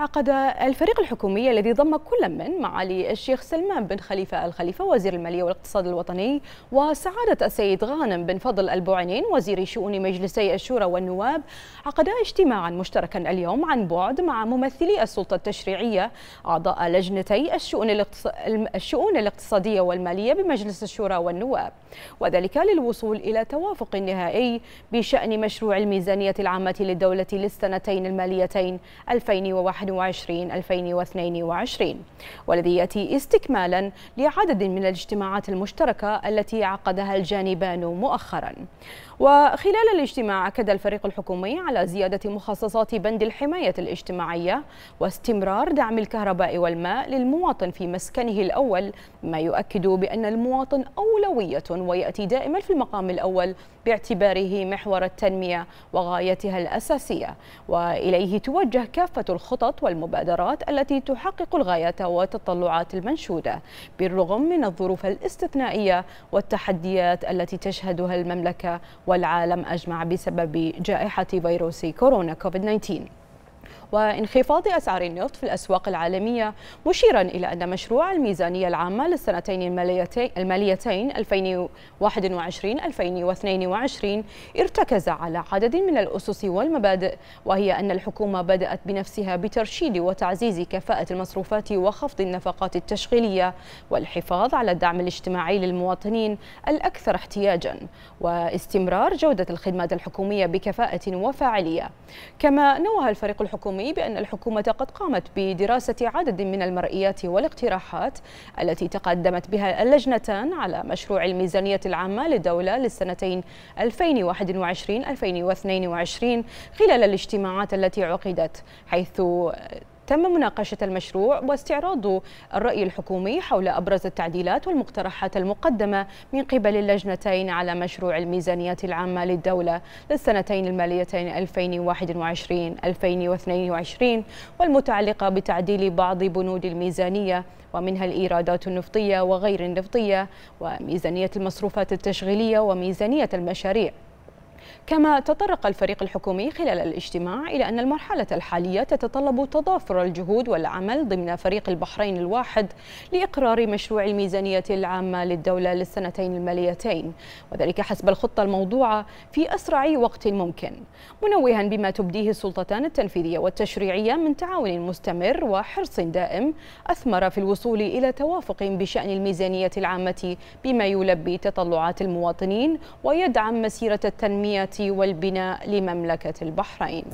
عقد الفريق الحكومي الذي ضم كل من معالي الشيخ سلمان بن خليفة الخليفة وزير المالية والاقتصاد الوطني وسعادة السيد غانم بن فضل البوعنين وزير شؤون مجلسي الشورى والنواب عقدا اجتماعا مشتركا اليوم عن بعد مع ممثلي السلطة التشريعية أعضاء لجنتي الشؤون, الشؤون الاقتصادية والمالية بمجلس الشورى والنواب وذلك للوصول إلى توافق نهائي بشأن مشروع الميزانية العامة للدولة للسنتين الماليتين 2021 2021-2022 والذي يأتي استكمالا لعدد من الاجتماعات المشتركة التي عقدها الجانبان مؤخرا وخلال الاجتماع أكد الفريق الحكومي على زيادة مخصصات بند الحماية الاجتماعية واستمرار دعم الكهرباء والماء للمواطن في مسكنه الأول ما يؤكد بأن المواطن أولوية ويأتي دائما في المقام الأول باعتباره محور التنمية وغايتها الأساسية وإليه توجه كافة الخطط الخطط والمبادرات التي تحقق الغاية وتطلعات المنشودة بالرغم من الظروف الاستثنائية والتحديات التي تشهدها المملكة والعالم أجمع بسبب جائحة فيروس كورونا كوفيد 19 وانخفاض أسعار النفط في الأسواق العالمية مشيرا إلى أن مشروع الميزانية العامة للسنتين الماليتين 2021-2022 ارتكز على عدد من الأسس والمبادئ وهي أن الحكومة بدأت بنفسها بترشيد وتعزيز كفاءة المصروفات وخفض النفقات التشغيلية والحفاظ على الدعم الاجتماعي للمواطنين الأكثر احتياجا واستمرار جودة الخدمات الحكومية بكفاءة وفاعلية كما نوه الفريق الحكومي الحكومي بأن الحكومة قد قامت بدراسة عدد من المرئيات والاقتراحات التي تقدمت بها اللجنتان على مشروع الميزانية العامة للدولة للسنتين 2021-2022 خلال الاجتماعات التي عقدت حيث تم مناقشة المشروع واستعراض الرأي الحكومي حول أبرز التعديلات والمقترحات المقدمة من قبل اللجنتين على مشروع الميزانية العامة للدولة للسنتين الماليتين 2021-2022 والمتعلقة بتعديل بعض بنود الميزانية ومنها الإيرادات النفطية وغير النفطية وميزانية المصروفات التشغيلية وميزانية المشاريع كما تطرق الفريق الحكومي خلال الاجتماع إلى أن المرحلة الحالية تتطلب تضافر الجهود والعمل ضمن فريق البحرين الواحد لإقرار مشروع الميزانية العامة للدولة للسنتين الماليتين وذلك حسب الخطة الموضوعة في أسرع وقت ممكن منوها بما تبديه السلطتان التنفيذية والتشريعية من تعاون مستمر وحرص دائم أثمر في الوصول إلى توافق بشأن الميزانية العامة بما يلبي تطلعات المواطنين ويدعم مسيرة التنمية التنمية والبناء لمملكة البحرين